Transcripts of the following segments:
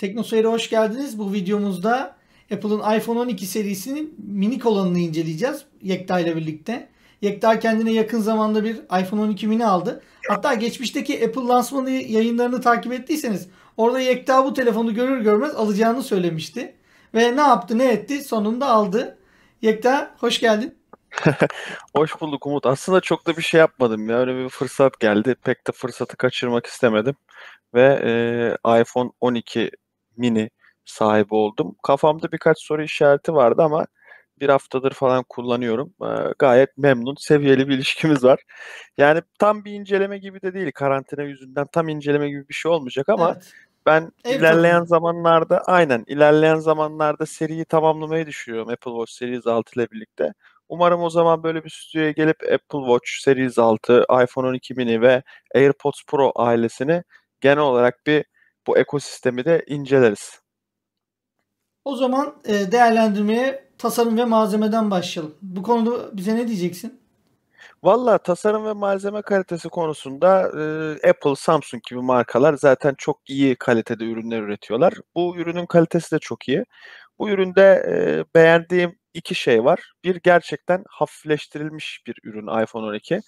TeknoSeyir'e hoş geldiniz. Bu videomuzda Apple'ın iPhone 12 serisinin minik olanını inceleyeceğiz Yekta ile birlikte. Yekta kendine yakın zamanda bir iPhone 12 mini aldı. Hatta geçmişteki Apple lansmanı yayınlarını takip ettiyseniz orada Yekta bu telefonu görür görmez alacağını söylemişti. Ve ne yaptı ne etti sonunda aldı. Yekta hoş geldin. Hoş bulduk Umut. Aslında çok da bir şey yapmadım ya. Öyle bir fırsat geldi. Pek de fırsatı kaçırmak istemedim. Ve e, iPhone 12 mini sahibi oldum. Kafamda birkaç soru işareti vardı ama bir haftadır falan kullanıyorum. Ee, gayet memnun, seviyeli bir ilişkimiz var. Yani tam bir inceleme gibi de değil karantina yüzünden tam inceleme gibi bir şey olmayacak ama evet. ben evet. ilerleyen zamanlarda aynen ilerleyen zamanlarda seriyi tamamlamayı düşünüyorum Apple Watch Series 6 ile birlikte. Umarım o zaman böyle bir stüdyoya gelip Apple Watch Series 6, iPhone 12 mini ve AirPods Pro ailesini genel olarak bir bu ekosistemi de inceleriz. O zaman e, değerlendirmeye tasarım ve malzemeden başlayalım. Bu konuda bize ne diyeceksin? Valla tasarım ve malzeme kalitesi konusunda e, Apple, Samsung gibi markalar zaten çok iyi kalitede ürünler üretiyorlar. Bu ürünün kalitesi de çok iyi. Bu üründe e, beğendiğim iki şey var. Bir gerçekten hafifleştirilmiş bir ürün iPhone 12.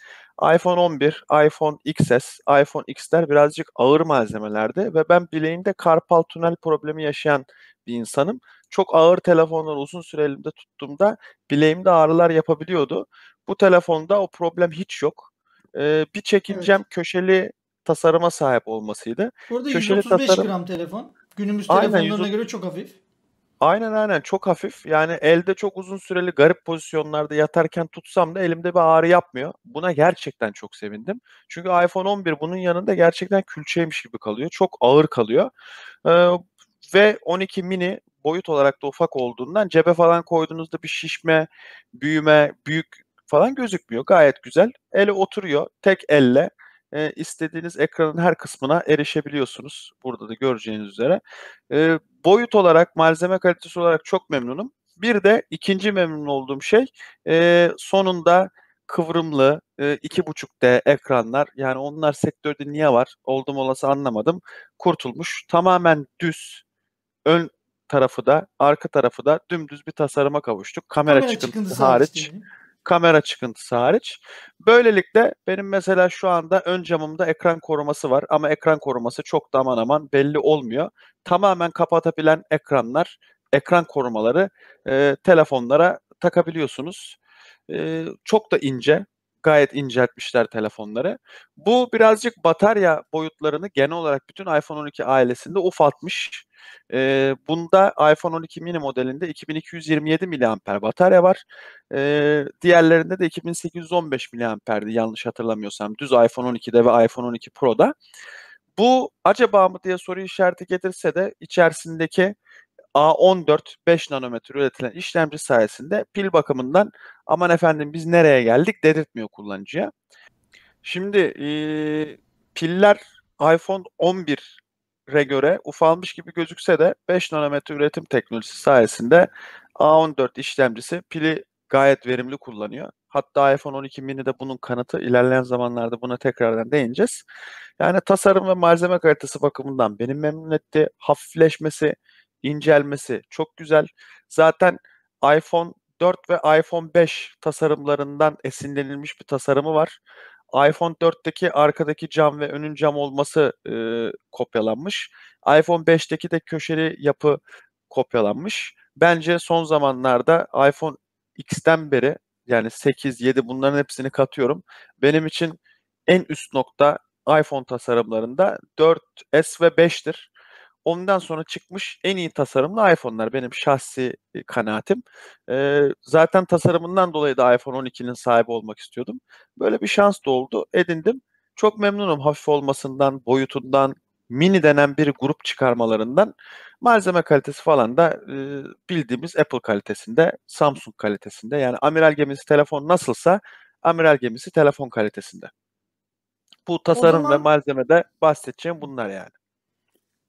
iPhone 11, iPhone XS, iPhone X'ler birazcık ağır malzemelerde ve ben bileğinde karpal tünel problemi yaşayan bir insanım. Çok ağır telefonları uzun süre elimde tuttuğumda bileğimde ağrılar yapabiliyordu. Bu telefonda o problem hiç yok. Ee, bir çekincem evet. köşeli tasarıma sahip olmasıydı. Burada 135 tasarım... gram telefon. Günümüz telefonlarına Aynen, 100... göre çok hafif. Aynen aynen çok hafif. Yani elde çok uzun süreli garip pozisyonlarda yatarken tutsam da elimde bir ağrı yapmıyor. Buna gerçekten çok sevindim. Çünkü iPhone 11 bunun yanında gerçekten külçeymiş gibi kalıyor. Çok ağır kalıyor. Ee, ve 12 mini boyut olarak da ufak olduğundan cebe falan koyduğunuzda bir şişme, büyüme, büyük falan gözükmüyor. Gayet güzel. Ele oturuyor tek elle e, istediğiniz ekranın her kısmına erişebiliyorsunuz. Burada da göreceğiniz üzere. E, boyut olarak, malzeme kalitesi olarak çok memnunum. Bir de ikinci memnun olduğum şey e, sonunda kıvrımlı e, 2.5D ekranlar. Yani onlar sektörde niye var? Oldum olası anlamadım. Kurtulmuş. Tamamen düz. Ön tarafı da arka tarafı da dümdüz bir tasarıma kavuştuk. Kamera, Kamera çıkıntısı, çıkıntısı hariç. hariç kamera çıkıntısı hariç. Böylelikle benim mesela şu anda ön camımda ekran koruması var ama ekran koruması çok da aman aman belli olmuyor. Tamamen kapatabilen ekranlar, ekran korumaları e, telefonlara takabiliyorsunuz. E, çok da ince, gayet inceltmişler telefonları. Bu birazcık batarya boyutlarını genel olarak bütün iPhone 12 ailesinde ufaltmış. E, bunda iPhone 12 mini modelinde 2227 mAh batarya var. E, diğerlerinde de 2815 mAh'di yanlış hatırlamıyorsam. Düz iPhone 12'de ve iPhone 12 Pro'da. Bu acaba mı diye soru işareti getirse de içerisindeki A14 5 nanometre üretilen işlemci sayesinde pil bakımından aman efendim biz nereye geldik dedirtmiyor kullanıcıya. Şimdi e, piller iPhone 11 re göre ufalmış gibi gözükse de 5 nanometre üretim teknolojisi sayesinde A14 işlemcisi pili gayet verimli kullanıyor. Hatta iPhone 12 mini de bunun kanıtı. İlerleyen zamanlarda buna tekrardan değineceğiz. Yani tasarım ve malzeme kalitesi bakımından benim memnun etti. Hafifleşmesi, incelmesi çok güzel. Zaten iPhone 4 ve iPhone 5 tasarımlarından esinlenilmiş bir tasarımı var iPhone 4'teki arkadaki cam ve önün cam olması e, kopyalanmış. iPhone 5'teki de köşeli yapı kopyalanmış. Bence son zamanlarda iPhone X'ten beri yani 8, 7 bunların hepsini katıyorum. Benim için en üst nokta iPhone tasarımlarında 4S ve 5'tir. Ondan sonra çıkmış en iyi tasarımlı iPhone'lar benim şahsi e, kanaatim. E, zaten tasarımından dolayı da iPhone 12'nin sahibi olmak istiyordum. Böyle bir şans da oldu, edindim. Çok memnunum hafif olmasından, boyutundan, mini denen bir grup çıkarmalarından. Malzeme kalitesi falan da e, bildiğimiz Apple kalitesinde, Samsung kalitesinde. Yani amiral gemisi telefon nasılsa amiral gemisi telefon kalitesinde. Bu tasarım zaman... ve malzemede bahsedeceğim bunlar yani.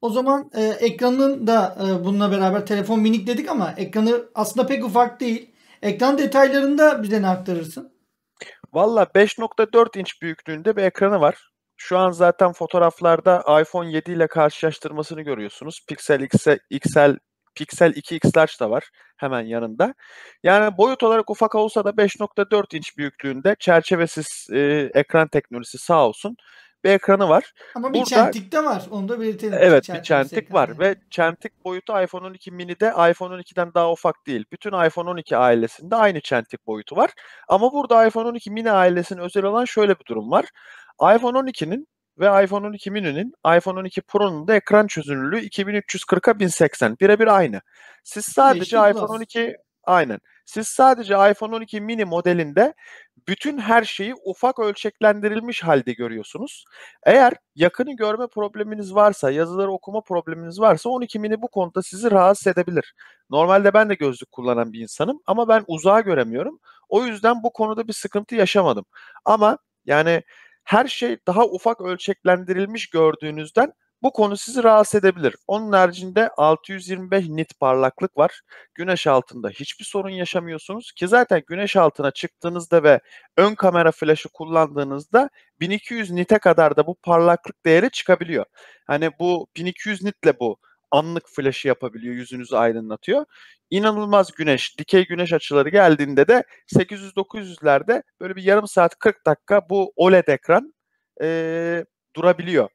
O zaman e, ekranın da e, bununla beraber telefon minik dedik ama ekranı aslında pek ufak değil. Ekran detaylarını da bize ne aktarırsın? Valla 5.4 inç büyüklüğünde bir ekranı var. Şu an zaten fotoğraflarda iPhone 7 ile karşılaştırmasını görüyorsunuz. Pixel X'e, XL Pixel 2 X Large da var hemen yanında. Yani boyut olarak ufak olsa da 5.4 inç büyüklüğünde çerçevesiz e, ekran teknolojisi sağ olsun bir ekranı var. Ama bir çentik de var. Onu da belirtelim. Evet bir çentik var. Ve çentik boyutu iPhone 12 mini'de iPhone 12'den daha ufak değil. Bütün iPhone 12 ailesinde aynı çentik boyutu var. Ama burada iPhone 12 mini ailesinin özel olan şöyle bir durum var. iPhone 12'nin ve iPhone 12 mini'nin iPhone 12 Pro'nun da ekran çözünürlüğü 2340'a 1080. Birebir aynı. Siz sadece iPhone 12 aynen. Siz sadece iPhone 12 mini modelinde bütün her şeyi ufak ölçeklendirilmiş halde görüyorsunuz. Eğer yakını görme probleminiz varsa, yazıları okuma probleminiz varsa 12 mini bu konuda sizi rahatsız edebilir. Normalde ben de gözlük kullanan bir insanım ama ben uzağa göremiyorum. O yüzden bu konuda bir sıkıntı yaşamadım. Ama yani her şey daha ufak ölçeklendirilmiş gördüğünüzden bu konu sizi rahatsız edebilir. Onun haricinde 625 nit parlaklık var. Güneş altında hiçbir sorun yaşamıyorsunuz ki zaten güneş altına çıktığınızda ve ön kamera flaşı kullandığınızda 1200 nite kadar da bu parlaklık değeri çıkabiliyor. Hani bu 1200 nitle bu anlık flaşı yapabiliyor, yüzünüzü aydınlatıyor. İnanılmaz güneş, dikey güneş açıları geldiğinde de 800-900'lerde böyle bir yarım saat 40 dakika bu OLED ekran e, durabiliyor.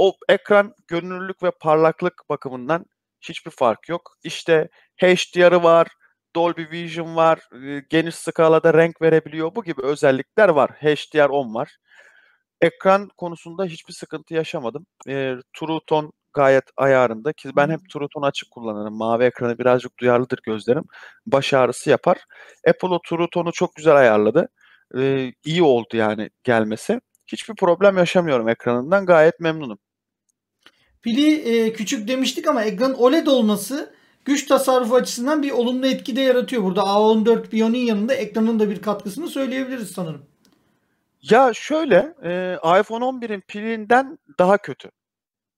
O ekran görünürlük ve parlaklık bakımından hiçbir fark yok. İşte HDR'ı var, Dolby Vision var, e, geniş skalada renk verebiliyor. Bu gibi özellikler var. HDR 10 var. Ekran konusunda hiçbir sıkıntı yaşamadım. E, True Tone gayet ayarında ki ben hep True Tone açık kullanırım. Mavi ekranı birazcık duyarlıdır gözlerim. Baş ağrısı yapar. Apple o True Tone'u çok güzel ayarladı. E, iyi oldu yani gelmesi. Hiçbir problem yaşamıyorum ekranından. Gayet memnunum. Pili e, küçük demiştik ama ekranın OLED olması güç tasarrufu açısından bir olumlu etki de yaratıyor. Burada A14 Bion'un yanında ekranın da bir katkısını söyleyebiliriz sanırım. Ya şöyle e, iPhone 11'in pilinden daha kötü.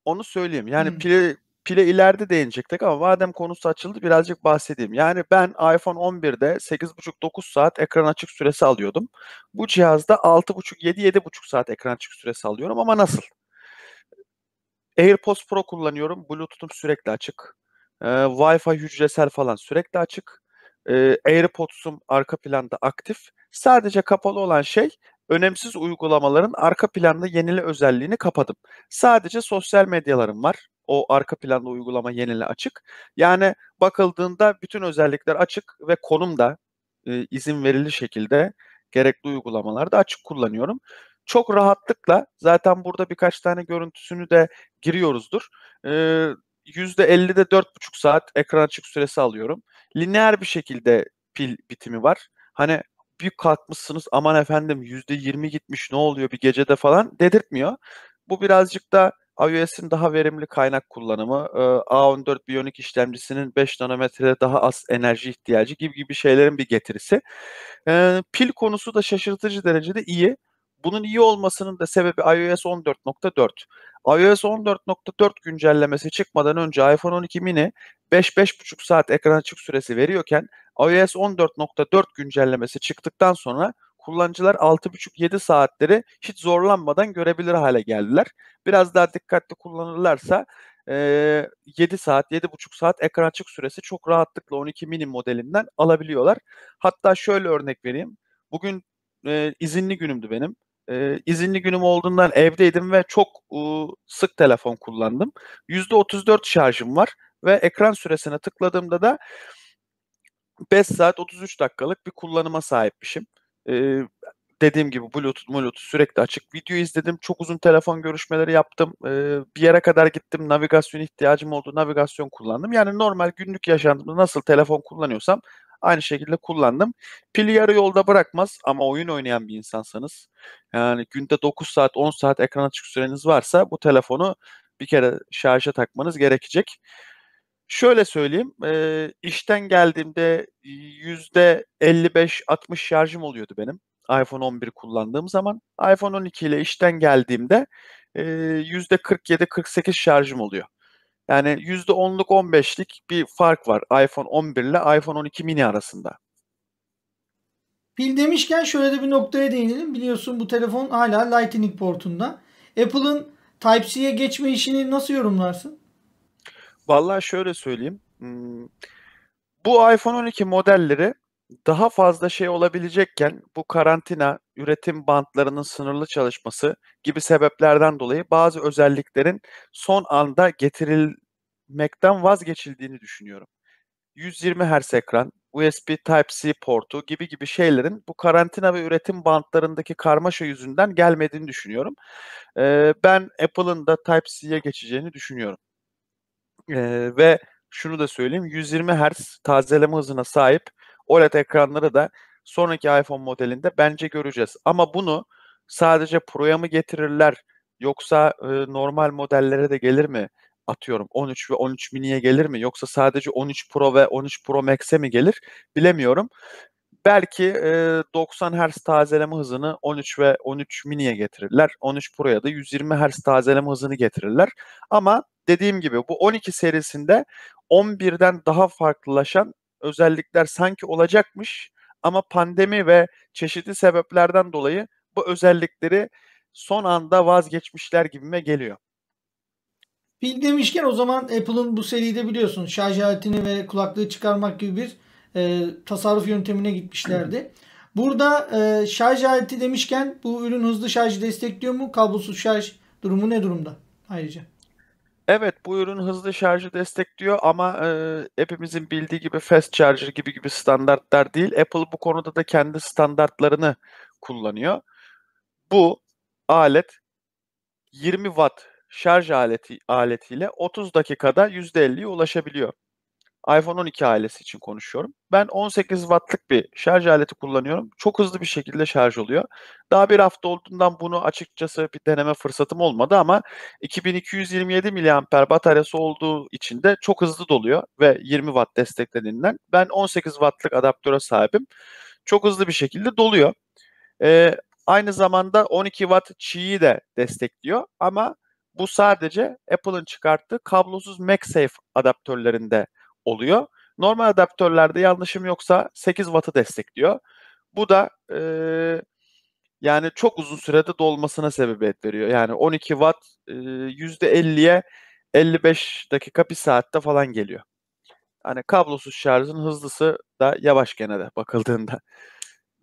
Onu söyleyeyim. Yani hmm. pili pile ileride değinecektik ama madem konusu açıldı birazcık bahsedeyim. Yani ben iPhone 11'de 8,5-9 saat ekran açık süresi alıyordum. Bu cihazda 6,5-7-7,5 saat ekran açık süresi alıyorum ama nasıl? AirPods Pro kullanıyorum. Bluetooth'um sürekli açık. E, Wi-Fi hücresel falan sürekli açık. E, AirPods'um arka planda aktif. Sadece kapalı olan şey önemsiz uygulamaların arka planda yenile özelliğini kapadım. Sadece sosyal medyalarım var. O arka planda uygulama yenile açık. Yani bakıldığında bütün özellikler açık ve konum da e, izin verili şekilde gerekli uygulamalarda açık kullanıyorum çok rahatlıkla zaten burada birkaç tane görüntüsünü de giriyoruzdur. E, %50'de 4,5 saat ekran açık süresi alıyorum. Lineer bir şekilde pil bitimi var. Hani bir kalkmışsınız aman efendim %20 gitmiş ne oluyor bir gecede falan dedirtmiyor. Bu birazcık da iOS'in daha verimli kaynak kullanımı, A14 Bionic işlemcisinin 5 nanometrede daha az enerji ihtiyacı gibi gibi şeylerin bir getirisi. Pil konusu da şaşırtıcı derecede iyi. Bunun iyi olmasının da sebebi iOS 14.4. iOS 14.4 güncellemesi çıkmadan önce iPhone 12 mini 5-5,5 saat ekran açık süresi veriyorken iOS 14.4 güncellemesi çıktıktan sonra kullanıcılar 6,5-7 saatleri hiç zorlanmadan görebilir hale geldiler. Biraz daha dikkatli kullanırlarsa 7 saat, 7,5 saat ekran açık süresi çok rahatlıkla 12 mini modelinden alabiliyorlar. Hatta şöyle örnek vereyim. Bugün e, izinli günümdü benim e, izinli günüm olduğundan evdeydim ve çok e, sık telefon kullandım. %34 şarjım var ve ekran süresine tıkladığımda da 5 saat 33 dakikalık bir kullanıma sahipmişim. E, dediğim gibi Bluetooth, Bluetooth sürekli açık video izledim. Çok uzun telefon görüşmeleri yaptım. E, bir yere kadar gittim. Navigasyon ihtiyacım oldu. Navigasyon kullandım. Yani normal günlük yaşantımda nasıl telefon kullanıyorsam Aynı şekilde kullandım. Pil yarı yolda bırakmaz ama oyun oynayan bir insansanız yani günde 9 saat 10 saat ekran açık süreniz varsa bu telefonu bir kere şarja takmanız gerekecek. Şöyle söyleyeyim, e, işten geldiğimde %55-60 şarjım oluyordu benim iPhone 11 kullandığım zaman. iPhone 12 ile işten geldiğimde e, %47-48 şarjım oluyor. Yani %10'luk 15'lik bir fark var iPhone 11 ile iPhone 12 mini arasında. Pil demişken şöyle de bir noktaya değinelim. Biliyorsun bu telefon hala Lightning portunda. Apple'ın Type-C'ye geçme işini nasıl yorumlarsın? Vallahi şöyle söyleyeyim. Hmm, bu iPhone 12 modelleri daha fazla şey olabilecekken bu karantina, üretim bantlarının sınırlı çalışması gibi sebeplerden dolayı bazı özelliklerin son anda getiril Mac'den vazgeçildiğini düşünüyorum. 120 Hz ekran, USB Type-C portu gibi gibi şeylerin bu karantina ve üretim bantlarındaki karmaşa yüzünden gelmediğini düşünüyorum. Ee, ben Apple'ın da Type-C'ye geçeceğini düşünüyorum. Ee, ve şunu da söyleyeyim 120 Hz tazeleme hızına sahip OLED ekranları da sonraki iPhone modelinde bence göreceğiz. Ama bunu sadece Pro'ya mı getirirler yoksa e, normal modellere de gelir mi? atıyorum 13 ve 13 mini'ye gelir mi? Yoksa sadece 13 Pro ve 13 Pro Max'e mi gelir? Bilemiyorum. Belki e, 90 Hz tazeleme hızını 13 ve 13 mini'ye getirirler. 13 Pro'ya da 120 Hz tazeleme hızını getirirler. Ama dediğim gibi bu 12 serisinde 11'den daha farklılaşan özellikler sanki olacakmış ama pandemi ve çeşitli sebeplerden dolayı bu özellikleri son anda vazgeçmişler gibime geliyor. Pil demişken o zaman Apple'ın bu seride biliyorsunuz şarj aletini ve kulaklığı çıkarmak gibi bir e, tasarruf yöntemine gitmişlerdi. Burada e, şarj aleti demişken bu ürün hızlı şarjı destekliyor mu? Kablosuz şarj durumu ne durumda ayrıca? Evet bu ürün hızlı şarjı destekliyor ama e, hepimizin bildiği gibi fast charger gibi gibi standartlar değil. Apple bu konuda da kendi standartlarını kullanıyor. Bu alet 20 watt şarj aleti aletiyle 30 dakikada %50'ye ulaşabiliyor. iPhone 12 ailesi için konuşuyorum. Ben 18 wattlık bir şarj aleti kullanıyorum. Çok hızlı bir şekilde şarj oluyor. Daha bir hafta olduğundan bunu açıkçası bir deneme fırsatım olmadı ama 2227 mAh bataryası olduğu için de çok hızlı doluyor ve 20 watt desteklediğinden ben 18 wattlık adaptöre sahibim. Çok hızlı bir şekilde doluyor. Ee, aynı zamanda 12 watt çiği de destekliyor ama bu sadece Apple'ın çıkarttığı kablosuz MagSafe adaptörlerinde oluyor. Normal adaptörlerde yanlışım yoksa 8 Watt'ı destekliyor. Bu da e, yani çok uzun sürede dolmasına sebebiyet veriyor. Yani 12 Watt e, %50'ye 55 dakika bir saatte falan geliyor. Hani kablosuz şarjın hızlısı da yavaş gene de bakıldığında.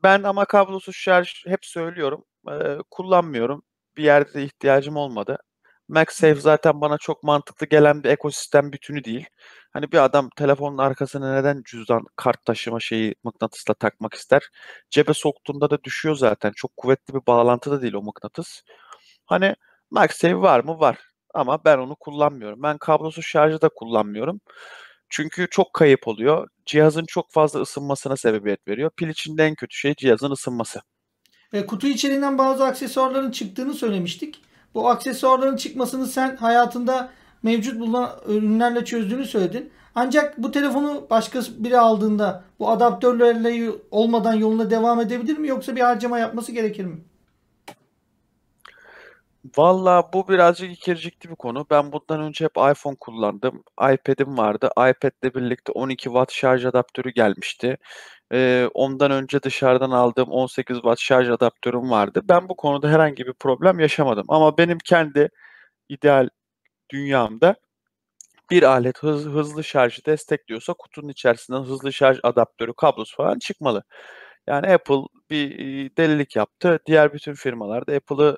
Ben ama kablosuz şarj hep söylüyorum. E, kullanmıyorum. Bir yerde ihtiyacım olmadı. MagSafe zaten bana çok mantıklı gelen bir ekosistem bütünü değil. Hani bir adam telefonun arkasına neden cüzdan kart taşıma şeyi mıknatısla takmak ister? Cebe soktuğunda da düşüyor zaten. Çok kuvvetli bir bağlantı da değil o mıknatıs. Hani MagSafe var mı? Var. Ama ben onu kullanmıyorum. Ben kablosuz şarjı da kullanmıyorum. Çünkü çok kayıp oluyor. Cihazın çok fazla ısınmasına sebebiyet veriyor. Pil içinde en kötü şey cihazın ısınması. E, kutu içerisinden bazı aksesuarların çıktığını söylemiştik. Bu aksesuarların çıkmasını sen hayatında mevcut bulunan ürünlerle çözdüğünü söyledin. Ancak bu telefonu başka biri aldığında bu adaptörlerle olmadan yoluna devam edebilir mi yoksa bir harcama yapması gerekir mi? Valla bu birazcık ikircikli bir konu. Ben bundan önce hep iPhone kullandım. iPad'im vardı. iPad'le birlikte 12 watt şarj adaptörü gelmişti. E, ondan önce dışarıdan aldığım 18 watt şarj adaptörüm vardı. Ben bu konuda herhangi bir problem yaşamadım. Ama benim kendi ideal dünyamda bir alet hız, hızlı şarjı destekliyorsa kutunun içerisinden hızlı şarj adaptörü, kablosu falan çıkmalı. Yani Apple bir delilik yaptı. Diğer bütün firmalar da Apple'ı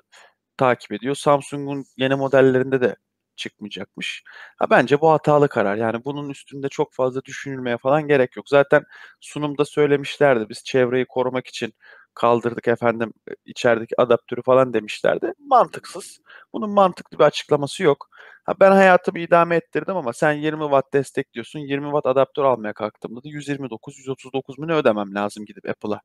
takip ediyor. Samsung'un yeni modellerinde de çıkmayacakmış. Ha bence bu hatalı karar. Yani bunun üstünde çok fazla düşünülmeye falan gerek yok. Zaten sunumda söylemişlerdi biz çevreyi korumak için kaldırdık efendim e, içerideki adaptörü falan demişlerdi. Mantıksız. Bunun mantıklı bir açıklaması yok. Ha, ben hayatımı idame ettirdim ama sen 20 watt destekliyorsun. 20 watt adaptör almaya kalktım. da 129 139 mu ne ödemem lazım gidip Apple'a.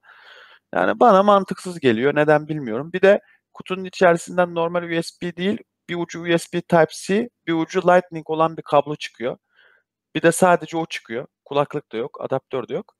Yani bana mantıksız geliyor. Neden bilmiyorum. Bir de kutunun içerisinden normal USB değil bir ucu USB Type-C, bir ucu Lightning olan bir kablo çıkıyor. Bir de sadece o çıkıyor. Kulaklık da yok, adaptör de yok.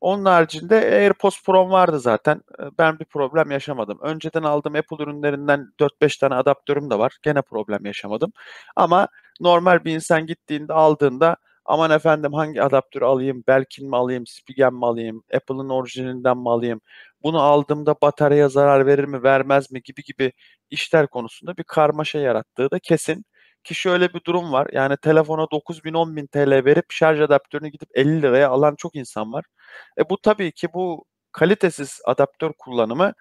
Onun haricinde AirPods Pro'm vardı zaten. Ee, ben bir problem yaşamadım. Önceden aldığım Apple ürünlerinden 4-5 tane adaptörüm de var. Gene problem yaşamadım. Ama normal bir insan gittiğinde aldığında aman efendim hangi adaptörü alayım, Belkin mi alayım, Spigen mi alayım, Apple'ın orijininden mi alayım, bunu aldığımda bataryaya zarar verir mi vermez mi gibi gibi işler konusunda bir karmaşa yarattığı da kesin. Ki şöyle bir durum var. Yani telefona 9 bin 10 bin TL verip şarj adaptörünü gidip 50 liraya alan çok insan var. E bu tabii ki bu kalitesiz adaptör kullanımı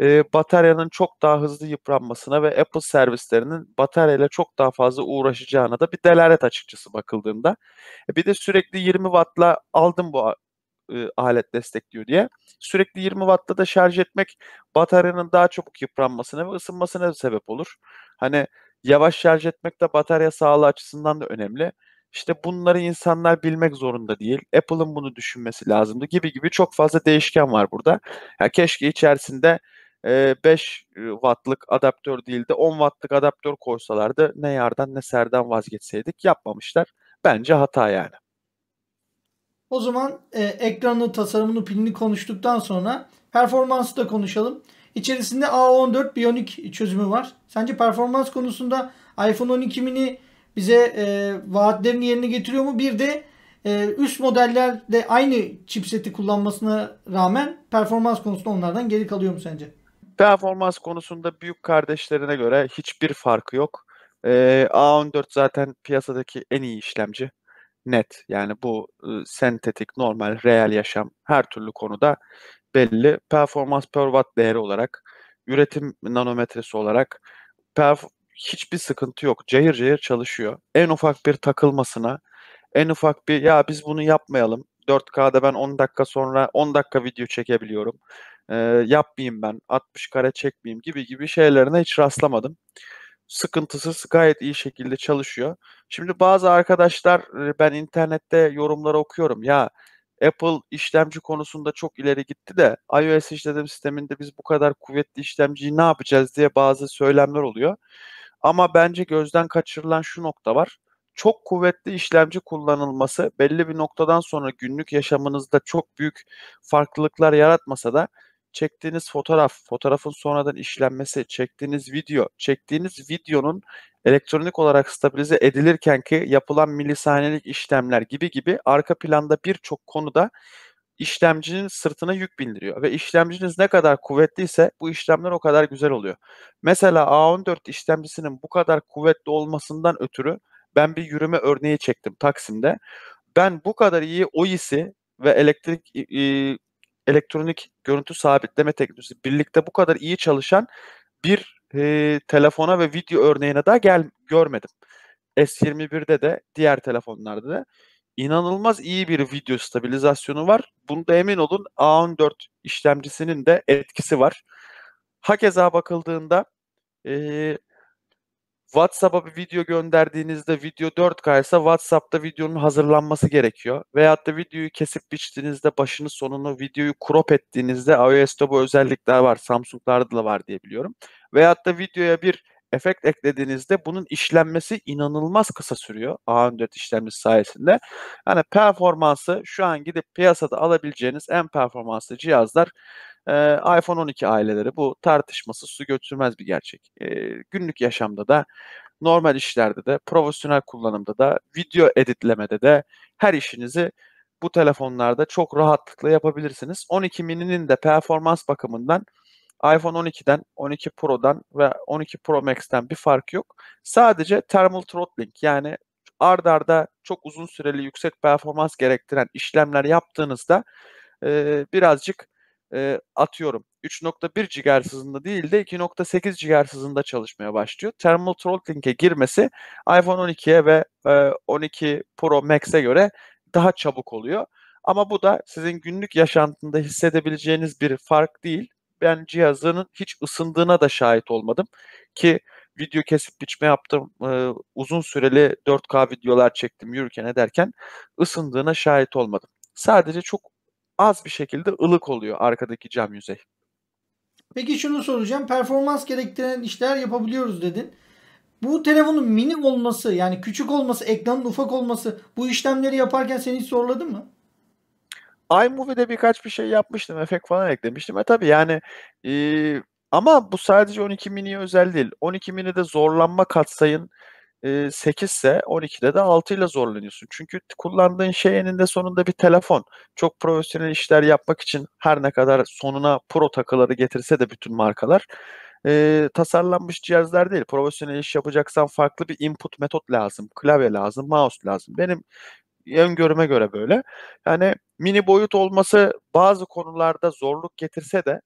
e, bataryanın çok daha hızlı yıpranmasına ve Apple servislerinin bataryayla çok daha fazla uğraşacağına da bir delalet açıkçası bakıldığında. E, bir de sürekli 20 wattla aldım bu e, alet destekliyor diye. Sürekli 20 wattta da şarj etmek bataryanın daha çabuk yıpranmasına ve ısınmasına sebep olur. Hani yavaş şarj etmek de batarya sağlığı açısından da önemli. İşte bunları insanlar bilmek zorunda değil. Apple'ın bunu düşünmesi lazımdı gibi gibi çok fazla değişken var burada. Ya keşke içerisinde 5 e, e, wattlık adaptör değil de 10 wattlık adaptör koysalardı ne yardan ne serden vazgeçseydik yapmamışlar. Bence hata yani. O zaman e, ekranını, tasarımını, pilini konuştuktan sonra performansı da konuşalım. İçerisinde A14 Bionic çözümü var. Sence performans konusunda iPhone 12 mini bize e, vaatlerini yerine getiriyor mu? Bir de e, üst modellerde aynı chipseti kullanmasına rağmen performans konusunda onlardan geri kalıyor mu sence? Performans konusunda büyük kardeşlerine göre hiçbir farkı yok. E, A14 zaten piyasadaki en iyi işlemci net. Yani bu e, sentetik, normal, reel yaşam her türlü konuda belli. Performans per watt değeri olarak, üretim nanometresi olarak perf- hiçbir sıkıntı yok. Cayır cayır çalışıyor. En ufak bir takılmasına, en ufak bir ya biz bunu yapmayalım. 4K'da ben 10 dakika sonra 10 dakika video çekebiliyorum. Ee, yapmayayım ben 60 kare çekmeyeyim gibi gibi şeylerine hiç rastlamadım sıkıntısız gayet iyi şekilde çalışıyor. Şimdi bazı arkadaşlar e, ben internette yorumları okuyorum. Ya Apple işlemci konusunda çok ileri gitti de iOS işletim sisteminde biz bu kadar kuvvetli işlemciyi ne yapacağız diye bazı söylemler oluyor. Ama bence gözden kaçırılan şu nokta var. Çok kuvvetli işlemci kullanılması belli bir noktadan sonra günlük yaşamınızda çok büyük farklılıklar yaratmasa da çektiğiniz fotoğraf, fotoğrafın sonradan işlenmesi, çektiğiniz video, çektiğiniz videonun elektronik olarak stabilize edilirken ki yapılan milisaniyelik işlemler gibi gibi arka planda birçok konuda işlemcinin sırtına yük bindiriyor ve işlemciniz ne kadar kuvvetliyse bu işlemler o kadar güzel oluyor. Mesela A14 işlemcisinin bu kadar kuvvetli olmasından ötürü ben bir yürüme örneği çektim Taksim'de. Ben bu kadar iyi OIS'i ve elektrik e, elektronik görüntü sabitleme teknolojisi birlikte bu kadar iyi çalışan bir e, telefona ve video örneğine daha gel görmedim. S21'de de diğer telefonlarda da inanılmaz iyi bir video stabilizasyonu var. Bunda emin olun A14 işlemcisinin de etkisi var. Hakeza bakıldığında e, WhatsApp'a bir video gönderdiğinizde video 4K ise WhatsApp'ta videonun hazırlanması gerekiyor. Veyahut da videoyu kesip biçtiğinizde başını sonunu videoyu crop ettiğinizde iOS'ta bu özellikler var. Samsung'larda da var diye biliyorum. Veyahut da videoya bir efekt eklediğinizde bunun işlenmesi inanılmaz kısa sürüyor. A14 işlemcisi sayesinde. yani performansı şu an gidip piyasada alabileceğiniz en performanslı cihazlar e, iPhone 12 aileleri. Bu tartışması su götürmez bir gerçek. E, günlük yaşamda da normal işlerde de, profesyonel kullanımda da, video editlemede de her işinizi bu telefonlarda çok rahatlıkla yapabilirsiniz. 12 mini'nin de performans bakımından iPhone 12'den, 12 Pro'dan ve 12 Pro Max'ten bir fark yok. Sadece thermal throttling yani ard arda çok uzun süreli yüksek performans gerektiren işlemler yaptığınızda e, birazcık e, atıyorum 3.1 GHz hızında değil de 2.8 GHz hızında çalışmaya başlıyor. Thermal throttling'e girmesi iPhone 12'ye ve e, 12 Pro Max'e göre daha çabuk oluyor. Ama bu da sizin günlük yaşantında hissedebileceğiniz bir fark değil ben cihazının hiç ısındığına da şahit olmadım. Ki video kesip biçme yaptım. Ee, uzun süreli 4K videolar çektim yürürken ederken ısındığına şahit olmadım. Sadece çok az bir şekilde ılık oluyor arkadaki cam yüzey. Peki şunu soracağım. Performans gerektiren işler yapabiliyoruz dedin. Bu telefonun mini olması yani küçük olması, ekranın ufak olması bu işlemleri yaparken seni hiç zorladı mı? iMovie'de birkaç bir şey yapmıştım. Efekt falan eklemiştim. E tabii yani e, ama bu sadece 12 mini özel değil. 12 mini de zorlanma katsayın e, 8 ise 12'de de 6 ile zorlanıyorsun. Çünkü kullandığın şey eninde sonunda bir telefon. Çok profesyonel işler yapmak için her ne kadar sonuna pro takıları getirse de bütün markalar e, tasarlanmış cihazlar değil. Profesyonel iş yapacaksan farklı bir input metot lazım. Klavye lazım, mouse lazım. Benim öngörüme göre böyle. Yani mini boyut olması bazı konularda zorluk getirse de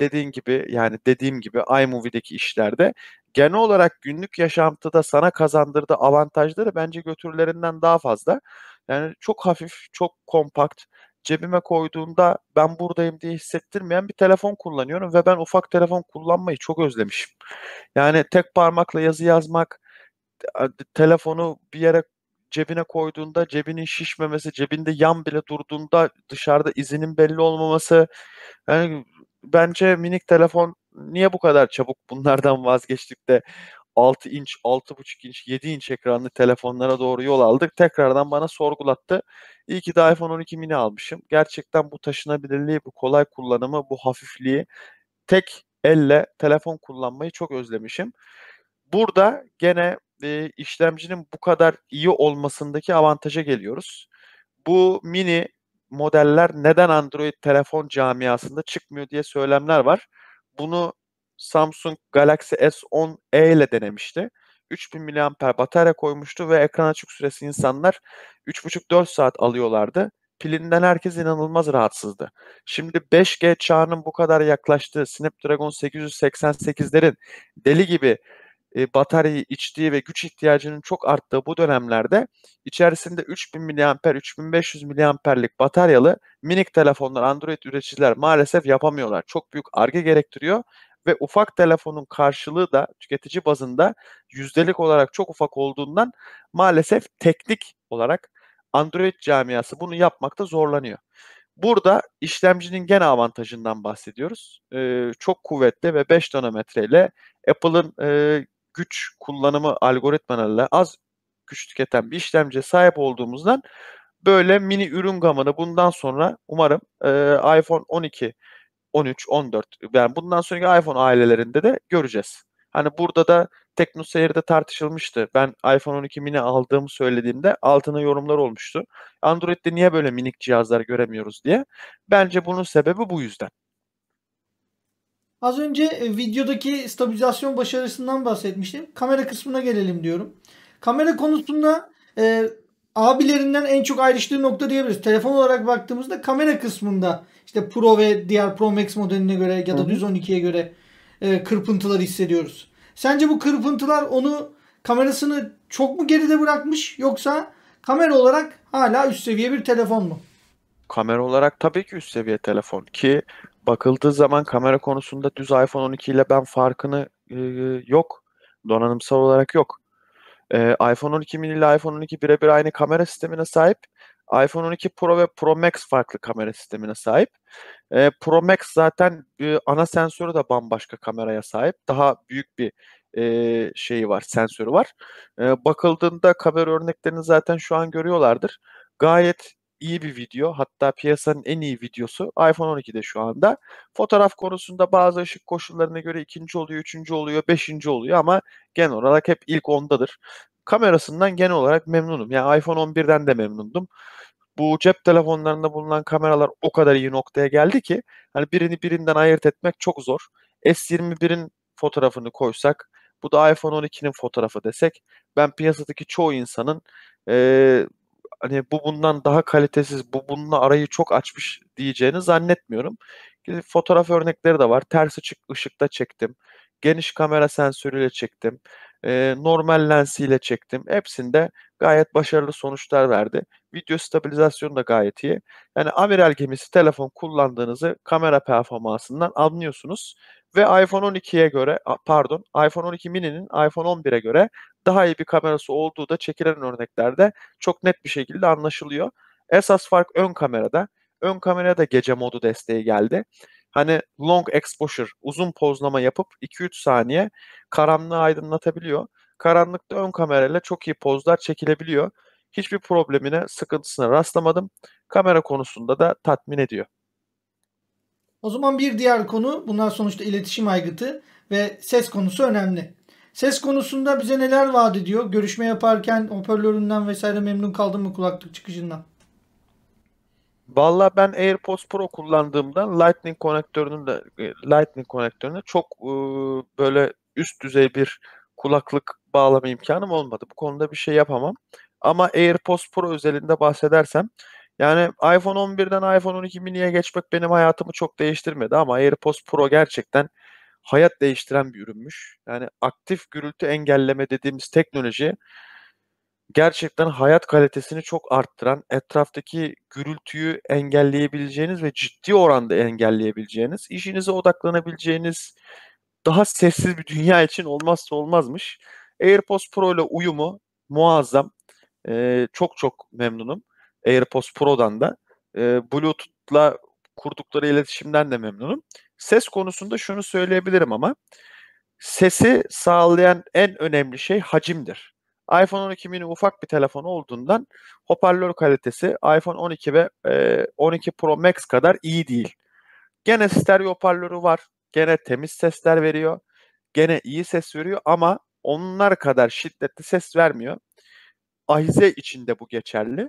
dediğin gibi yani dediğim gibi iMovie'deki işlerde genel olarak günlük yaşantıda sana kazandırdığı avantajları bence götürülerinden daha fazla. Yani çok hafif, çok kompakt, cebime koyduğunda ben buradayım diye hissettirmeyen bir telefon kullanıyorum ve ben ufak telefon kullanmayı çok özlemişim. Yani tek parmakla yazı yazmak, telefonu bir yere cebine koyduğunda cebinin şişmemesi, cebinde yan bile durduğunda dışarıda izinin belli olmaması. Yani bence minik telefon niye bu kadar çabuk bunlardan vazgeçtik de 6 inç, 6,5 inç, 7 inç ekranlı telefonlara doğru yol aldık. Tekrardan bana sorgulattı. İyi ki de iPhone 12 mini almışım. Gerçekten bu taşınabilirliği, bu kolay kullanımı, bu hafifliği tek elle telefon kullanmayı çok özlemişim. Burada gene e, işlemcinin bu kadar iyi olmasındaki avantaja geliyoruz. Bu mini modeller neden Android telefon camiasında çıkmıyor diye söylemler var. Bunu Samsung Galaxy S10e ile denemişti. 3000 mAh batarya koymuştu ve ekran açık süresi insanlar 3,5-4 saat alıyorlardı. Pilinden herkes inanılmaz rahatsızdı. Şimdi 5G çağının bu kadar yaklaştığı Snapdragon 888'lerin deli gibi e, bataryayı içtiği ve güç ihtiyacının çok arttığı bu dönemlerde içerisinde 3000 mAh, 3500 mAh'lik bataryalı minik telefonlar Android üreticiler maalesef yapamıyorlar. Çok büyük arge gerektiriyor ve ufak telefonun karşılığı da tüketici bazında yüzdelik olarak çok ufak olduğundan maalesef teknik olarak Android camiası bunu yapmakta zorlanıyor. Burada işlemcinin gen avantajından bahsediyoruz. Ee, çok kuvvetli ve 5 nanometre ile Apple'ın e, güç kullanımı algoritmalarla az güç tüketen bir işlemciye sahip olduğumuzdan böyle mini ürün gamını bundan sonra umarım e, iPhone 12, 13, 14 yani bundan sonraki iPhone ailelerinde de göreceğiz. Hani burada da Tekno Seyir'de tartışılmıştı. Ben iPhone 12 mini aldığımı söylediğimde altına yorumlar olmuştu. Android'de niye böyle minik cihazlar göremiyoruz diye. Bence bunun sebebi bu yüzden. Az önce e, videodaki stabilizasyon başarısından bahsetmiştim. Kamera kısmına gelelim diyorum. Kamera konusunda e, abilerinden en çok ayrıştığı nokta diyebiliriz. Telefon olarak baktığımızda kamera kısmında işte Pro ve diğer Pro Max modeline göre ya da düz 12'ye göre e, kırpıntılar hissediyoruz. Sence bu kırpıntılar onu kamerasını çok mu geride bırakmış yoksa kamera olarak hala üst seviye bir telefon mu? Kamera olarak tabii ki üst seviye telefon ki bakıldığı zaman kamera konusunda düz iPhone 12 ile ben farkını e, yok. Donanımsal olarak yok. E, iPhone 12 mini ile iPhone 12 birebir aynı kamera sistemine sahip. iPhone 12 Pro ve Pro Max farklı kamera sistemine sahip. E, Pro Max zaten e, ana sensörü de bambaşka kameraya sahip. Daha büyük bir e, şeyi var, sensörü var. E, bakıldığında kamera örneklerini zaten şu an görüyorlardır. Gayet iyi bir video. Hatta piyasanın en iyi videosu iPhone 12'de şu anda. Fotoğraf konusunda bazı ışık koşullarına göre ikinci oluyor, üçüncü oluyor, beşinci oluyor ama genel olarak hep ilk ondadır. Kamerasından genel olarak memnunum. Yani iPhone 11'den de memnundum. Bu cep telefonlarında bulunan kameralar o kadar iyi noktaya geldi ki hani birini birinden ayırt etmek çok zor. S21'in fotoğrafını koysak, bu da iPhone 12'nin fotoğrafı desek ben piyasadaki çoğu insanın e, hani bu bundan daha kalitesiz, bu bununla arayı çok açmış diyeceğini zannetmiyorum. Fotoğraf örnekleri de var. Ters açık ışıkta çektim. Geniş kamera sensörüyle çektim. E, normal lensiyle çektim. Hepsinde gayet başarılı sonuçlar verdi. Video stabilizasyonu da gayet iyi. Yani amiral gemisi telefon kullandığınızı kamera performansından anlıyorsunuz. Ve iPhone 12'ye göre pardon iPhone 12 mini'nin iPhone 11'e göre daha iyi bir kamerası olduğu da çekilen örneklerde çok net bir şekilde anlaşılıyor. Esas fark ön kamerada. Ön kamerada gece modu desteği geldi. Hani long exposure, uzun pozlama yapıp 2-3 saniye karanlığı aydınlatabiliyor. Karanlıkta ön kamerayla çok iyi pozlar çekilebiliyor. Hiçbir problemine, sıkıntısına rastlamadım. Kamera konusunda da tatmin ediyor. O zaman bir diğer konu bunlar sonuçta iletişim aygıtı ve ses konusu önemli. Ses konusunda bize neler vaat ediyor? Görüşme yaparken hoparlöründen vesaire memnun kaldın mı kulaklık çıkışından? Vallahi ben AirPods Pro kullandığımdan Lightning konektörünün de e, Lightning konektörüne çok e, böyle üst düzey bir kulaklık bağlama imkanım olmadı. Bu konuda bir şey yapamam. Ama AirPods Pro özelinde bahsedersem yani iPhone 11'den iPhone 12 mini'ye geçmek benim hayatımı çok değiştirmedi ama AirPods Pro gerçekten hayat değiştiren bir ürünmüş. Yani aktif gürültü engelleme dediğimiz teknoloji gerçekten hayat kalitesini çok arttıran, etraftaki gürültüyü engelleyebileceğiniz ve ciddi oranda engelleyebileceğiniz, işinize odaklanabileceğiniz daha sessiz bir dünya için olmazsa olmazmış. AirPods Pro ile uyumu muazzam. Ee, çok çok memnunum AirPods Pro'dan da. Ee, Bluetooth'la kurdukları iletişimden de memnunum. Ses konusunda şunu söyleyebilirim ama sesi sağlayan en önemli şey hacimdir. iPhone 12 mini ufak bir telefon olduğundan hoparlör kalitesi iPhone 12 ve e, 12 Pro Max kadar iyi değil. Gene stereo hoparlörü var. Gene temiz sesler veriyor. Gene iyi ses veriyor ama onlar kadar şiddetli ses vermiyor. Ahize içinde bu geçerli.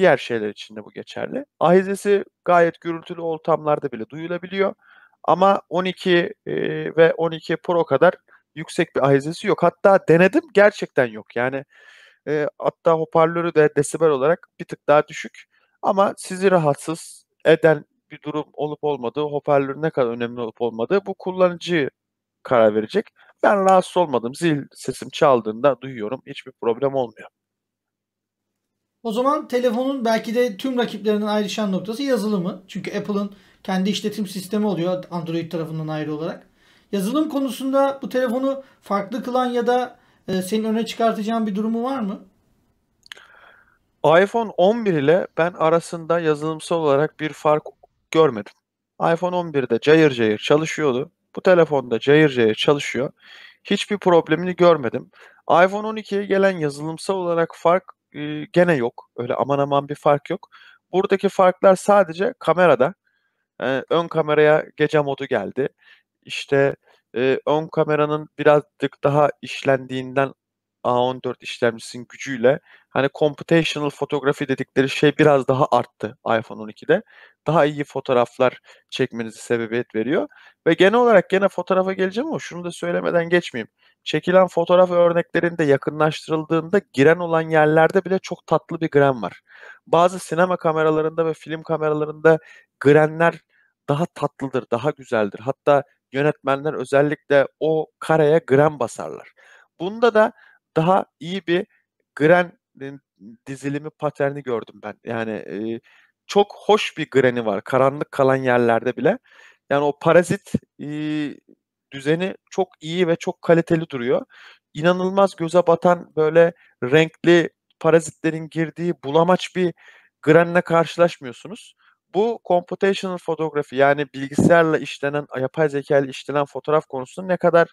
Diğer şeyler için de bu geçerli. Ahizesi gayet gürültülü ortamlarda bile duyulabiliyor. Ama 12 e, ve 12 Pro kadar yüksek bir ahizesi yok. Hatta denedim gerçekten yok. Yani e, hatta hoparlörü de desibel olarak bir tık daha düşük. Ama sizi rahatsız eden bir durum olup olmadığı, hoparlörün ne kadar önemli olup olmadığı bu kullanıcı karar verecek. Ben rahatsız olmadım. Zil sesim çaldığında duyuyorum. Hiçbir problem olmuyor. O zaman telefonun belki de tüm rakiplerinin ayrışan noktası yazılımı. Çünkü Apple'ın kendi işletim sistemi oluyor Android tarafından ayrı olarak. Yazılım konusunda bu telefonu farklı kılan ya da e, senin öne çıkartacağın bir durumu var mı? iPhone 11 ile ben arasında yazılımsal olarak bir fark görmedim. iPhone 11'de cayır cayır çalışıyordu. Bu telefonda cayır cayır çalışıyor. Hiçbir problemini görmedim. iPhone 12'ye gelen yazılımsal olarak fark gene yok. Öyle aman aman bir fark yok. Buradaki farklar sadece kamerada. E, ön kameraya gece modu geldi. İşte e, ön kameranın birazcık daha işlendiğinden A14 işlemcisinin gücüyle hani computational fotoğrafı dedikleri şey biraz daha arttı iPhone 12'de. Daha iyi fotoğraflar çekmenizi sebebiyet veriyor. Ve genel olarak gene fotoğrafa geleceğim ama şunu da söylemeden geçmeyeyim çekilen fotoğraf örneklerinde yakınlaştırıldığında giren olan yerlerde bile çok tatlı bir gren var. Bazı sinema kameralarında ve film kameralarında grenler daha tatlıdır, daha güzeldir. Hatta yönetmenler özellikle o kareye gren basarlar. Bunda da daha iyi bir gren dizilimi paterni gördüm ben. Yani e, çok hoş bir greni var karanlık kalan yerlerde bile. Yani o parazit e, düzeni çok iyi ve çok kaliteli duruyor. İnanılmaz göze batan böyle renkli parazitlerin girdiği bulamaç bir granle karşılaşmıyorsunuz. Bu computational fotoğrafı yani bilgisayarla işlenen, yapay zeka ile işlenen fotoğraf konusunda ne kadar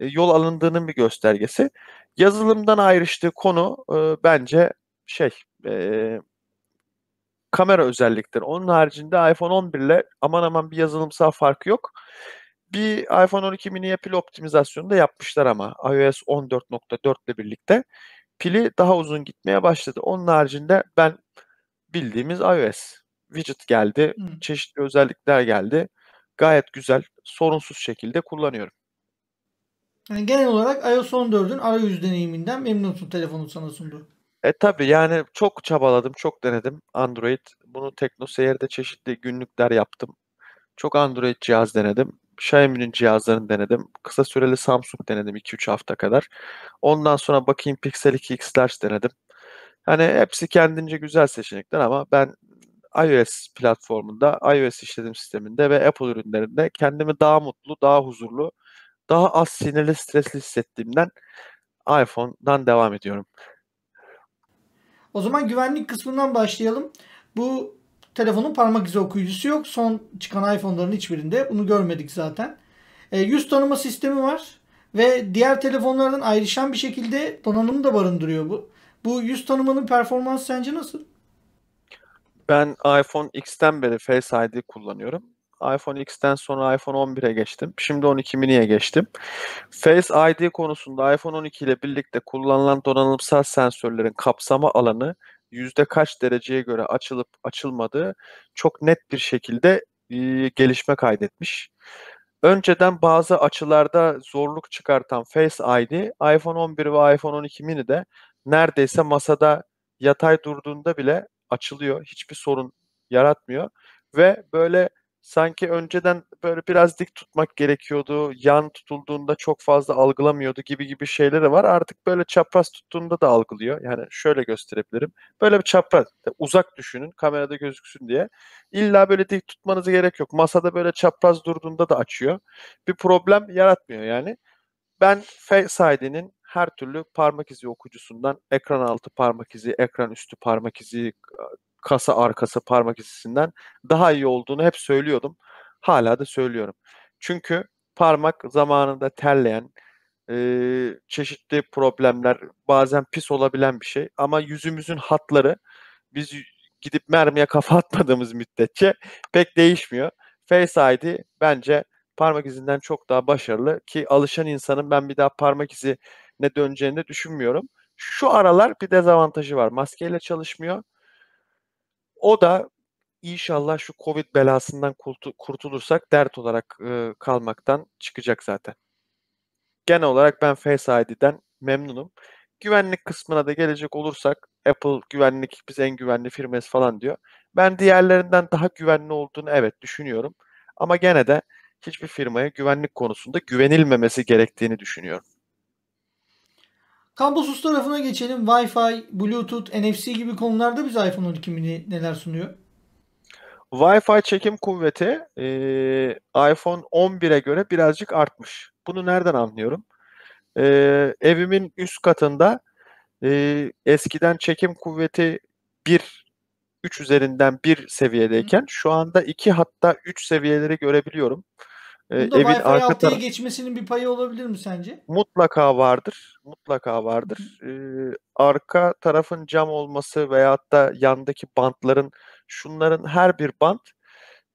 e, yol alındığının bir göstergesi. Yazılımdan ayrıştığı konu e, bence şey e, kamera özellikleri. Onun haricinde iPhone 11 ile aman aman bir yazılımsal farkı yok bir iPhone 12 mini'ye pil optimizasyonu da yapmışlar ama iOS 14.4 ile birlikte pili daha uzun gitmeye başladı. Onun haricinde ben bildiğimiz iOS widget geldi, hmm. çeşitli özellikler geldi. Gayet güzel, sorunsuz şekilde kullanıyorum. Yani genel olarak iOS 14'ün arayüz deneyiminden memnunsun telefonu sana sundu. E tabi yani çok çabaladım, çok denedim Android. Bunu Tekno Seyir'de çeşitli günlükler yaptım. Çok Android cihaz denedim. Xiaomi'nin cihazlarını denedim. Kısa süreli Samsung denedim 2-3 hafta kadar. Ondan sonra bakayım Pixel 2 X Large denedim. Hani hepsi kendince güzel seçenekler ama ben iOS platformunda, iOS işletim sisteminde ve Apple ürünlerinde kendimi daha mutlu, daha huzurlu, daha az sinirli, stresli hissettiğimden iPhone'dan devam ediyorum. O zaman güvenlik kısmından başlayalım. Bu Telefonun parmak izi okuyucusu yok. Son çıkan iPhone'ların hiçbirinde bunu görmedik zaten. E, yüz tanıma sistemi var ve diğer telefonlardan ayrışan bir şekilde donanımı da barındırıyor bu. Bu yüz tanımanın performansı sence nasıl? Ben iPhone X'ten beri Face ID kullanıyorum. iPhone X'ten sonra iPhone 11'e geçtim. Şimdi 12 mini'ye geçtim. Face ID konusunda iPhone 12 ile birlikte kullanılan donanımsal sensörlerin kapsama alanı yüzde kaç dereceye göre açılıp açılmadığı çok net bir şekilde gelişme kaydetmiş. Önceden bazı açılarda zorluk çıkartan Face ID iPhone 11 ve iPhone 12 mini de neredeyse masada yatay durduğunda bile açılıyor. Hiçbir sorun yaratmıyor ve böyle sanki önceden böyle biraz dik tutmak gerekiyordu. Yan tutulduğunda çok fazla algılamıyordu gibi gibi şeyleri var. Artık böyle çapraz tuttuğunda da algılıyor. Yani şöyle gösterebilirim. Böyle bir çapraz uzak düşünün kamerada gözüksün diye. İlla böyle dik tutmanıza gerek yok. Masada böyle çapraz durduğunda da açıyor. Bir problem yaratmıyor yani. Ben Face ID'nin her türlü parmak izi okuyucusundan ekran altı parmak izi, ekran üstü parmak izi, kasa arkası parmak izisinden daha iyi olduğunu hep söylüyordum. Hala da söylüyorum. Çünkü parmak zamanında terleyen, e, çeşitli problemler, bazen pis olabilen bir şey. Ama yüzümüzün hatları biz gidip mermiye kafa atmadığımız müddetçe pek değişmiyor. Face ID bence parmak izinden çok daha başarılı ki alışan insanın ben bir daha parmak izine döneceğini de düşünmüyorum. Şu aralar bir dezavantajı var. Maskeyle çalışmıyor. O da inşallah şu Covid belasından kurtulursak dert olarak e, kalmaktan çıkacak zaten. Genel olarak ben Face ID'den memnunum. Güvenlik kısmına da gelecek olursak Apple güvenlik biz en güvenli firmayız falan diyor. Ben diğerlerinden daha güvenli olduğunu evet düşünüyorum. Ama gene de hiçbir firmaya güvenlik konusunda güvenilmemesi gerektiğini düşünüyorum. Kablosuz tarafına geçelim. Wi-Fi, Bluetooth, NFC gibi konularda biz iPhone 12 mini neler sunuyor? Wi-Fi çekim kuvveti e, iPhone 11'e göre birazcık artmış. Bunu nereden anlıyorum? E, evimin üst katında e, eskiden çekim kuvveti 1 3 üzerinden 1 seviyedeyken şu anda 2 hatta 3 seviyeleri görebiliyorum. E, Bunda evin Wi-Fi arka 6'ya taraf... geçmesinin bir payı olabilir mi sence? Mutlaka vardır. Mutlaka vardır. E, arka tarafın cam olması veyahut da yandaki bantların şunların her bir bant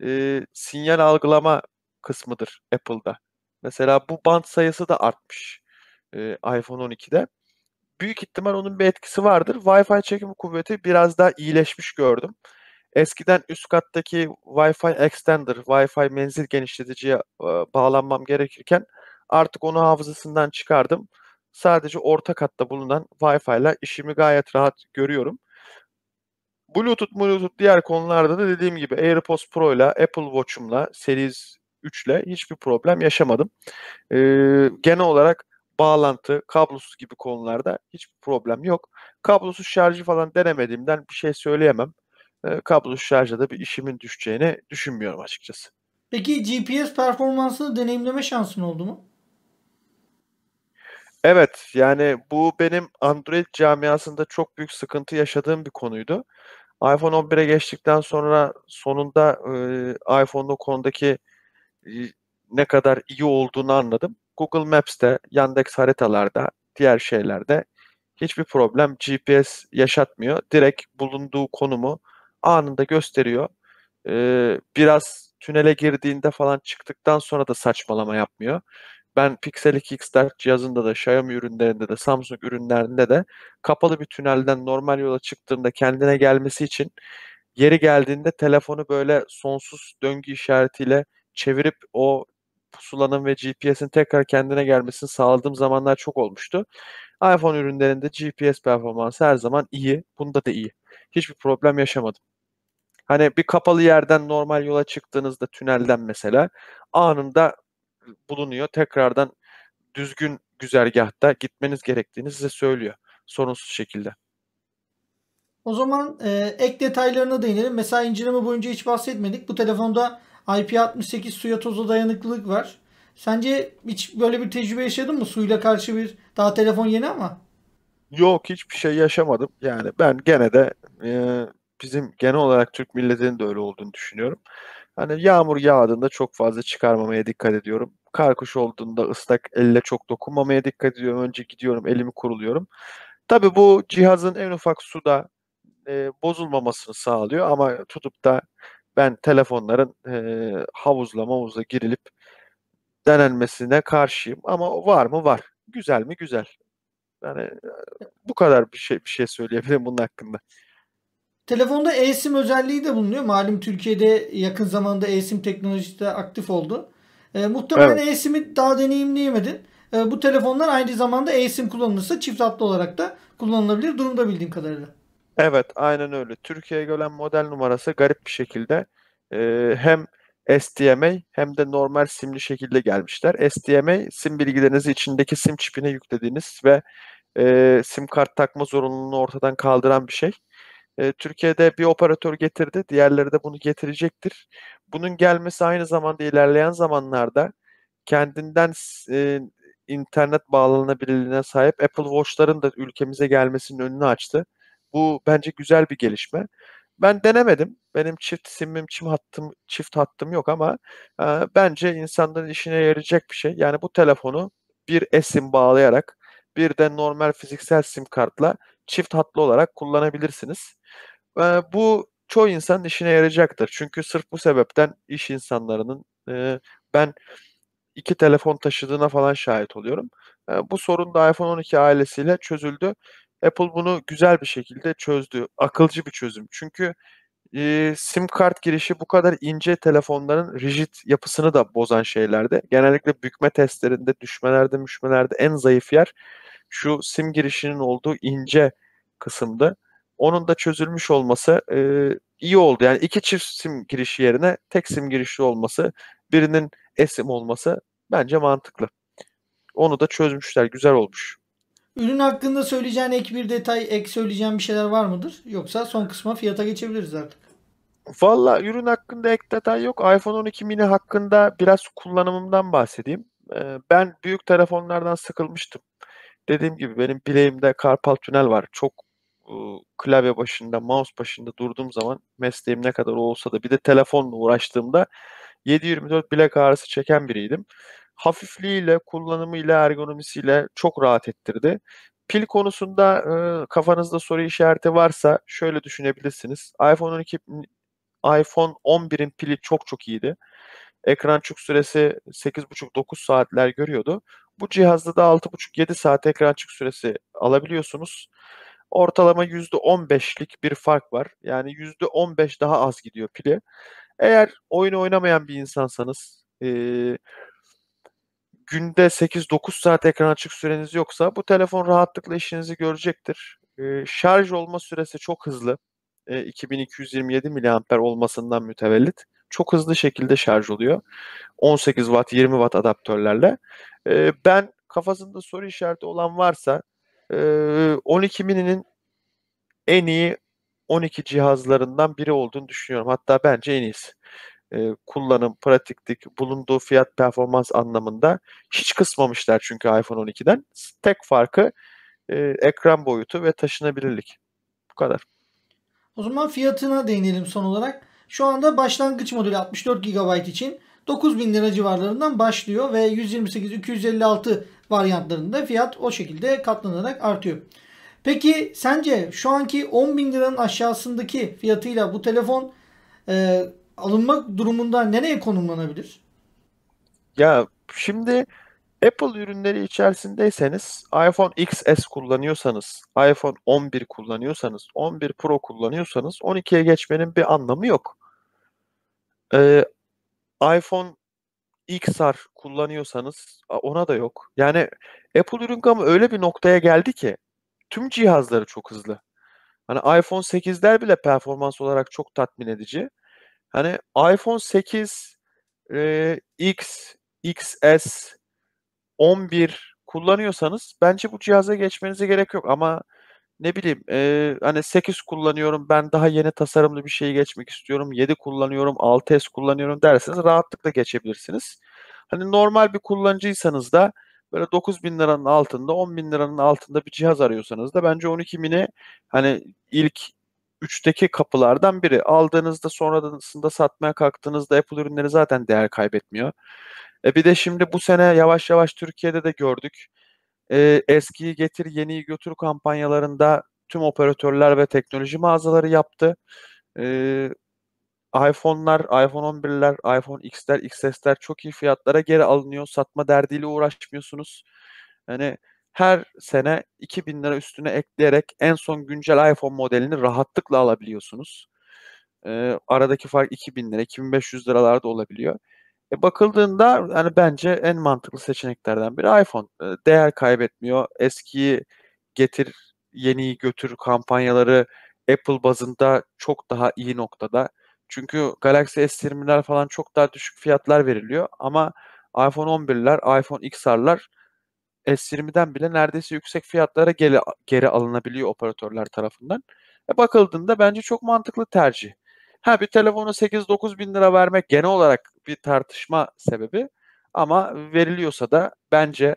e, sinyal algılama kısmıdır Apple'da. Mesela bu band sayısı da artmış e, iPhone 12'de. Büyük ihtimal onun bir etkisi vardır. Wi-Fi çekim kuvveti biraz daha iyileşmiş gördüm. Eskiden üst kattaki Wi-Fi extender, Wi-Fi menzil genişleticiye e, bağlanmam gerekirken artık onu hafızasından çıkardım. Sadece orta katta bulunan Wi-Fi ile işimi gayet rahat görüyorum. Bluetooth, Bluetooth diğer konularda da dediğim gibi AirPods Pro ile Apple Watch'umla Series 3 ile hiçbir problem yaşamadım. Ee, genel olarak bağlantı, kablosuz gibi konularda hiçbir problem yok. Kablosuz şarjı falan denemediğimden bir şey söyleyemem. Kablo kablosuz şarja da bir işimin düşeceğini düşünmüyorum açıkçası. Peki GPS performansını deneyimleme şansın oldu mu? Evet yani bu benim Android camiasında çok büyük sıkıntı yaşadığım bir konuydu. iPhone 11'e geçtikten sonra sonunda e, iPhone'un konudaki e, ne kadar iyi olduğunu anladım. Google Maps'te, Yandex haritalarda, diğer şeylerde hiçbir problem GPS yaşatmıyor. Direkt bulunduğu konumu anında gösteriyor. Ee, biraz tünele girdiğinde falan çıktıktan sonra da saçmalama yapmıyor. Ben Pixel 2 Xtart cihazında da Xiaomi ürünlerinde de Samsung ürünlerinde de kapalı bir tünelden normal yola çıktığında kendine gelmesi için yeri geldiğinde telefonu böyle sonsuz döngü işaretiyle çevirip o pusulanın ve GPS'in tekrar kendine gelmesini sağladığım zamanlar çok olmuştu. iPhone ürünlerinde GPS performansı her zaman iyi. Bunda da iyi. Hiçbir problem yaşamadım. Hani bir kapalı yerden normal yola çıktığınızda tünelden mesela anında bulunuyor. Tekrardan düzgün güzergahta gitmeniz gerektiğini size söylüyor. Sorunsuz şekilde. O zaman e, ek detaylarına değinelim. Mesela inceleme boyunca hiç bahsetmedik. Bu telefonda IP68 suya toza dayanıklılık var. Sence hiç böyle bir tecrübe yaşadın mı? Suyla karşı bir daha telefon yeni ama. Yok hiçbir şey yaşamadım. Yani ben gene de e, bizim genel olarak Türk milletinin de öyle olduğunu düşünüyorum. Hani yağmur yağdığında çok fazla çıkarmamaya dikkat ediyorum. Karkuş olduğunda ıslak elle çok dokunmamaya dikkat ediyorum. Önce gidiyorum elimi kuruluyorum. Tabii bu cihazın en ufak suda e, bozulmamasını sağlıyor ama tutup da ben telefonların e, havuzla mavuza girilip denenmesine karşıyım ama var mı var. Güzel mi güzel. Yani e, bu kadar bir şey bir şey söyleyebilirim bunun hakkında. Telefonda eSIM özelliği de bulunuyor. Malum Türkiye'de yakın zamanda eSIM teknolojisi de aktif oldu. E, muhtemelen evet. eSIM'i daha deneyimleyemedin. E, bu telefonlar aynı zamanda eSIM kullanılırsa çift hatlı olarak da kullanılabilir durumda bildiğim kadarıyla. Evet aynen öyle. Türkiye'ye gelen model numarası garip bir şekilde e, hem SDMA hem de normal simli şekilde gelmişler. SDMA sim bilgilerinizi içindeki sim çipine yüklediğiniz ve e, sim kart takma zorunluluğunu ortadan kaldıran bir şey. Türkiye'de bir operatör getirdi. Diğerleri de bunu getirecektir. Bunun gelmesi aynı zamanda ilerleyen zamanlarda kendinden e, internet bağlanabilirliğine sahip Apple Watch'ların da ülkemize gelmesinin önünü açtı. Bu bence güzel bir gelişme. Ben denemedim. Benim çift simim, çim hattım, çift hattım yok ama e, bence insanların işine yarayacak bir şey. Yani bu telefonu bir eSIM bağlayarak bir de normal fiziksel sim kartla çift hatlı olarak kullanabilirsiniz. E, bu çoğu insan işine yarayacaktır. Çünkü sırf bu sebepten iş insanlarının e, ben iki telefon taşıdığına falan şahit oluyorum. E, bu sorun da iPhone 12 ailesiyle çözüldü. Apple bunu güzel bir şekilde çözdü. Akılcı bir çözüm. Çünkü e, sim kart girişi bu kadar ince telefonların rigid yapısını da bozan şeylerde. Genellikle bükme testlerinde, düşmelerde, müşmelerde en zayıf yer şu sim girişinin olduğu ince kısımdı. Onun da çözülmüş olması e, iyi oldu. Yani iki çift sim girişi yerine tek sim girişli olması, birinin esim olması bence mantıklı. Onu da çözmüşler. Güzel olmuş. Ürün hakkında söyleyeceğin ek bir detay, ek söyleyeceğim bir şeyler var mıdır? Yoksa son kısma fiyata geçebiliriz artık. Valla ürün hakkında ek detay yok. iPhone 12 mini hakkında biraz kullanımımdan bahsedeyim. E, ben büyük telefonlardan sıkılmıştım. Dediğim gibi benim bileğimde karpal tünel var. Çok klavye başında, mouse başında durduğum zaman mesleğim ne kadar olsa da bir de telefonla uğraştığımda 7-24 bilek ağrısı çeken biriydim. Hafifliğiyle, kullanımıyla, ergonomisiyle çok rahat ettirdi. Pil konusunda e, kafanızda soru işareti varsa şöyle düşünebilirsiniz. iPhone 12 iPhone 11'in pili çok çok iyiydi. Ekran çuk süresi 8,5-9 saatler görüyordu. Bu cihazda da 6,5-7 saat ekran çuk süresi alabiliyorsunuz ortalama %15'lik bir fark var. Yani %15 daha az gidiyor pile. Eğer oyunu oynamayan bir insansanız e, günde 8-9 saat ekran açık süreniz yoksa bu telefon rahatlıkla işinizi görecektir. E, şarj olma süresi çok hızlı. E, 2227 mAh olmasından mütevellit. Çok hızlı şekilde şarj oluyor. 18 watt, 20 watt adaptörlerle. E, ben kafasında soru işareti olan varsa 12 mini'nin en iyi 12 cihazlarından biri olduğunu düşünüyorum. Hatta bence en iyisi. E, kullanım, pratiklik, bulunduğu fiyat performans anlamında hiç kısmamışlar çünkü iPhone 12'den. Tek farkı e, ekran boyutu ve taşınabilirlik. Bu kadar. O zaman fiyatına değinelim son olarak. Şu anda başlangıç modülü 64 GB için 9000 lira civarlarından başlıyor ve 128-256 varyantlarında fiyat o şekilde katlanarak artıyor. Peki sence şu anki 10.000 liranın aşağısındaki fiyatıyla bu telefon e, alınmak durumunda nereye konumlanabilir? Ya şimdi Apple ürünleri içerisindeyseniz iPhone XS kullanıyorsanız, iPhone 11 kullanıyorsanız, 11 Pro kullanıyorsanız 12'ye geçmenin bir anlamı yok. Ee, iPhone XR kullanıyorsanız ona da yok. Yani Apple ürün gamı öyle bir noktaya geldi ki tüm cihazları çok hızlı. Hani iPhone 8'ler bile performans olarak çok tatmin edici. Hani iPhone 8 e, X, XS, 11 kullanıyorsanız bence bu cihaza geçmenize gerek yok ama ne bileyim e, hani 8 kullanıyorum ben daha yeni tasarımlı bir şey geçmek istiyorum. 7 kullanıyorum 6S kullanıyorum derseniz rahatlıkla geçebilirsiniz. Hani normal bir kullanıcıysanız da böyle 9 bin liranın altında 10 bin liranın altında bir cihaz arıyorsanız da bence 12 mini hani ilk üçteki kapılardan biri. Aldığınızda sonrasında satmaya kalktığınızda Apple ürünleri zaten değer kaybetmiyor. E bir de şimdi bu sene yavaş yavaş Türkiye'de de gördük e, ee, eskiyi getir yeniyi götür kampanyalarında tüm operatörler ve teknoloji mağazaları yaptı. E, iPhone'lar, iPhone 11'ler, iPhone X'ler, XS'ler çok iyi fiyatlara geri alınıyor. Satma derdiyle uğraşmıyorsunuz. Yani her sene 2000 lira üstüne ekleyerek en son güncel iPhone modelini rahatlıkla alabiliyorsunuz. E, aradaki fark 2000 lira, 2500 liralarda olabiliyor. E bakıldığında hani bence en mantıklı seçeneklerden biri iPhone. E, değer kaybetmiyor. Eskiyi getir, yeniyi götür kampanyaları Apple bazında çok daha iyi noktada. Çünkü Galaxy S20'ler falan çok daha düşük fiyatlar veriliyor ama iPhone 11'ler, iPhone XR'lar S20'den bile neredeyse yüksek fiyatlara geri, geri alınabiliyor operatörler tarafından. E bakıldığında bence çok mantıklı tercih. Ha bir telefonu 8-9 bin lira vermek genel olarak bir tartışma sebebi. Ama veriliyorsa da bence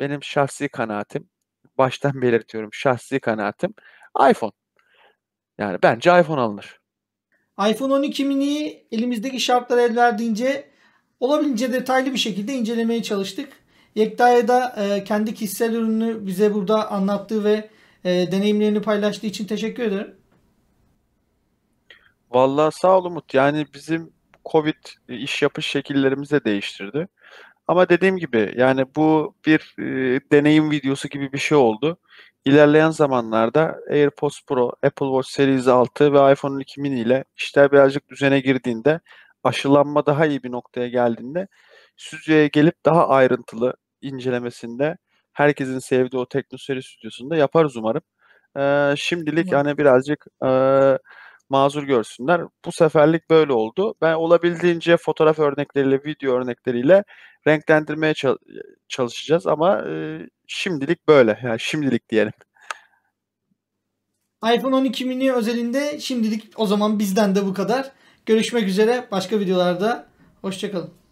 benim şahsi kanaatim, baştan belirtiyorum şahsi kanaatim iPhone. Yani bence iPhone alınır. iPhone 12 mini elimizdeki şartlar el verdiğince olabildiğince detaylı bir şekilde incelemeye çalıştık. Yekta'ya da e, kendi kişisel ürünü bize burada anlattığı ve e, deneyimlerini paylaştığı için teşekkür ederim. Vallahi sağ ol Umut. Yani bizim Covid iş yapış şekillerimizi de değiştirdi. Ama dediğim gibi yani bu bir e, deneyim videosu gibi bir şey oldu. İlerleyen zamanlarda AirPods Pro, Apple Watch Series 6 ve iPhone 12 mini ile işler birazcık düzene girdiğinde, aşılanma daha iyi bir noktaya geldiğinde stüdyoya gelip daha ayrıntılı incelemesinde herkesin sevdiği o teknoseri stüdyosunda yaparız umarım. Ee, şimdilik evet. yani birazcık e, mazur görsünler. Bu seferlik böyle oldu. Ben olabildiğince fotoğraf örnekleriyle, video örnekleriyle renklendirmeye çalışacağız ama e, şimdilik böyle. Yani şimdilik diyelim. iPhone 12 mini özelinde şimdilik o zaman bizden de bu kadar. Görüşmek üzere başka videolarda. Hoşçakalın.